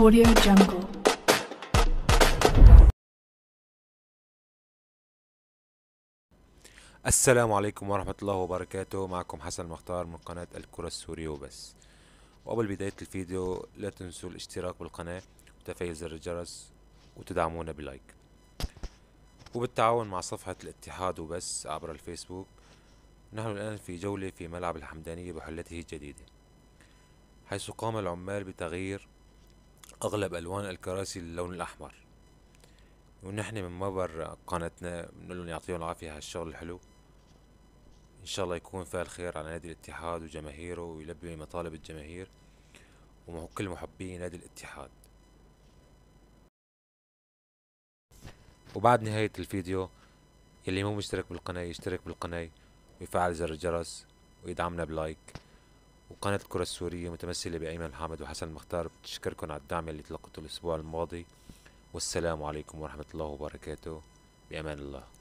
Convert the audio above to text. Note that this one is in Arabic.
Audio Jungle. السلام عليكم ورحمة الله وبركاته معكم حسن مختار من قناة الكرة السورية وبس وقبل بداية الفيديو لا تنسوا الاشتراك بالقناة وتفعيل زر الجرس وتدعمونا بلايك وبالتعاون مع صفحة الاتحاد وبس عبر الفيسبوك نحن الآن في جولة في ملعب الحمدانية بحلته الجديدة حيث قام العمال بتغيير أغلب ألوان الكراسي اللون الأحمر ونحن من مبر قناتنا بنقول لهم يعطيهم العافية هالشغل الحلو إن شاء الله يكون فيها الخير على نادي الاتحاد وجماهيره ويلبي مطالب الجماهير وكل محبي نادي الاتحاد وبعد نهاية الفيديو يلي مو مشترك بالقناة يشترك بالقناة ويفعل زر الجرس ويدعمنا بلايك وقناة الكرة السورية متمثلة بأيمن الحامد وحسن المختار بتشكركم على الدعم اللي تلقته الأسبوع الماضي والسلام عليكم ورحمة الله وبركاته بأمان الله